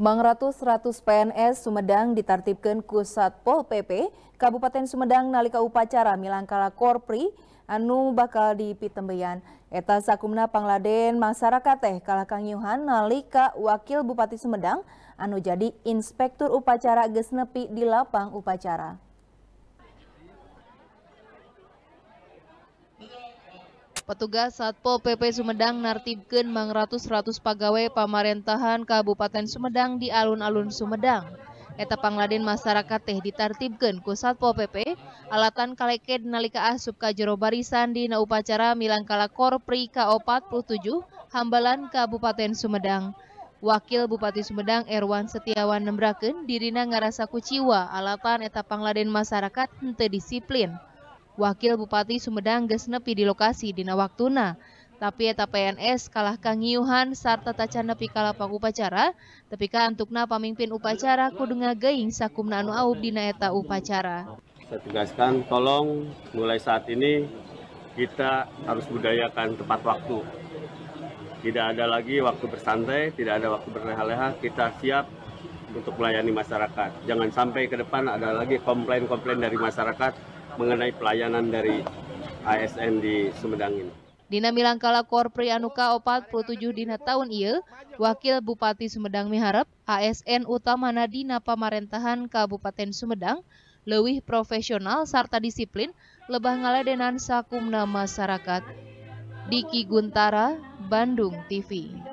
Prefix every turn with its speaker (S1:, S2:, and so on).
S1: Mang ratus PNS Sumedang ditartibkan kusat Pol PP Kabupaten Sumedang nalika upacara milangkala Korpri anu bakal dipitembeyan eta sakumna pangladen masyarakat teh kalakangyuhan nalika wakil Bupati Sumedang anu jadi inspektur upacara gesnepi di lapang upacara. Petugas Satpol PP Sumedang mengratus ratus pegawai pemerintahan Kabupaten Sumedang di alun-alun Sumedang. Eta pangladen masyarakat teh ditartibkan ku Satpol PP alatan kaleked nalika asup ka barisan di upacara milangkala Korpri K47 Hambalan Kabupaten Sumedang. Wakil Bupati Sumedang Erwan Setiawan nembraken dirina ngarasa kuciwa alatan eta pangladen masyarakat henteu disiplin. Wakil Bupati Sumedang geus nepi di lokasi dina waktuna, tapi eta PNS kalah kangiuhan sarta tacan nepi kalapang upacara, tapi ka antukna pamimpin upacara kudu ngageing sakumna anu aub dina eta upacara.
S2: Saya tegaskan tolong mulai saat ini kita harus budayakan tepat waktu. Tidak ada lagi waktu bersantai, tidak ada waktu berleha-leha, kita siap untuk melayani masyarakat. Jangan sampai ke depan ada lagi komplain-komplain dari masyarakat mengenai pelayanan dari ASN di Sumedang ini.
S1: Dina Milangkala Korpri Anuka 47 dina tahun iya, Wakil Bupati Sumedang miharap ASN utamana dina pamarentahan Kabupaten Sumedang lebih profesional serta disiplin lebah ngaladenan sakumna masyarakat. Diki Guntara, Bandung TV.